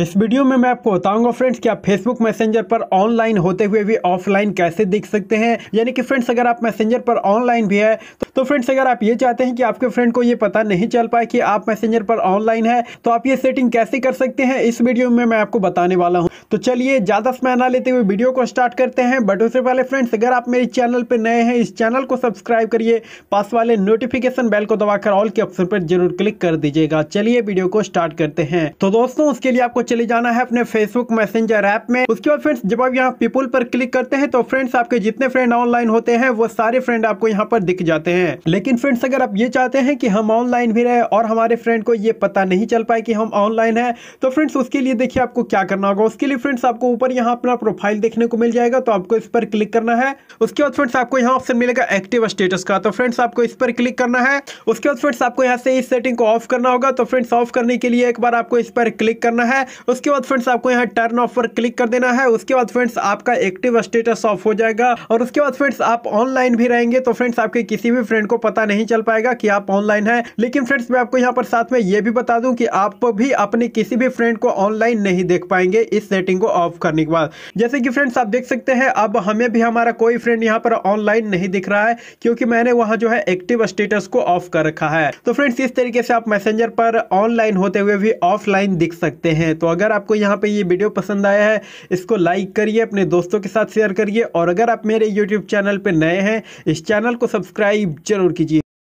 इस वीडियो में मैं आपको बताऊंगा फ्रेंड्स कि आप फेसबुक मैसेंजर पर ऑनलाइन होते हुए भी ऑफलाइन कैसे दिख सकते हैं यानी कि फ्रेंड्स अगर आप मैसेंजर पर ऑनलाइन भी है तो फ्रेंड्स अगर आप ये चाहते हैं कि आपके फ्रेंड को ये पता नहीं चल पाए कि आप मैसेंजर पर ऑनलाइन है तो आप ये सेटिंग कैसे कर सकते हैं इस वीडियो में मैं आपको बताने वाला हूँ तो चलिए ज़्यादा समय ना लेते हुए वीडियो को स्टार्ट करते हैं बट उससे पहले फ्रेंड्स अगर आप मेरे चैनल पर नए हैं इस चैनल को सब्सक्राइब करिए पास वाले नोटिफिकेशन बेल को दबाकर ऑल के ऑप्शन पर जरूर क्लिक कर दीजिएगा चलिए वीडियो को स्टार्ट करते हैं तो दोस्तों उसके लिए आपको चले जाना है अपने फेसबुक मैसेंजर ऐप में उसके बाद फ्रेंड्स जब आप यहाँ पीपुल पर क्लिक करते हैं तो फ्रेंड्स आपके जितने फ्रेंड ऑनलाइन होते हैं वो सारे फ्रेंड आपको यहाँ पर दिख जाते हैं लेकिन फ्रेंड्स अगर आप ये चाहते हैं कि हम ऑनलाइन भी रहे और हमारे फ्रेंड को ये पता नहीं चल पाए कि हम ऑनलाइन है तो फ्रेंड्स उसके लिए देखिए आपको क्या करना होगा उसके लिए फ्रेंड्स आपको ऊपर यहाँ अपना प्रोफाइल देखने को मिल जाएगा तो आपको इस पर क्लिक करना है उसके बाद फ्रेंड्स आपको यहाँ ऑप्शन मिलेगा एक्टिव स्टेटस का तो फ्रेंड्स आपको इस पर क्लिक करना है उसके बाद फ्रेंड्स आपको यहाँ से इस सेटिंग को ऑफ करना होगा तो फ्रेंड्स ऑफ करने के लिए एक बार आपको इस पर क्लिक करना है उसके बाद फ्रेंड्स आपको यहाँ टर्न ऑफ पर क्लिक कर देना है उसके बाद फ्रेंड्स आपका एक्टिव स्टेटस ऑफ हो जाएगा और उसके बाद फ्रेंड्स आप ऑनलाइन भी रहेंगे तो फ्रेंड्स आपके किसी भी फ्रेंड को पता नहीं चल पाएगा कि आप ऑनलाइन है लेकिन फ्रेंड्स मैं आपको यहाँ पर साथ में ये भी बता दूं कि आप भी अपने किसी भी फ्रेंड को ऑनलाइन नहीं देख पाएंगे इस सेटिंग सेटिंग को ऑफ करने के बाद जैसे कि फ्रेंड्स आप देख सकते हैं अब हमें भी हमारा कोई फ्रेंड यहाँ पर ऑनलाइन नहीं दिख रहा है क्योंकि मैंने वहाँ जो है एक्टिव स्टेटस को ऑफ कर रखा है तो फ्रेंड्स इस तरीके से आप मैसेंजर पर ऑनलाइन होते हुए भी ऑफलाइन दिख सकते हैं तो अगर आपको यहाँ पे ये वीडियो पसंद आया है इसको लाइक करिए अपने दोस्तों के साथ शेयर करिए और अगर आप मेरे यूट्यूब चैनल पर नए हैं इस चैनल को सब्सक्राइब जरूर कीजिए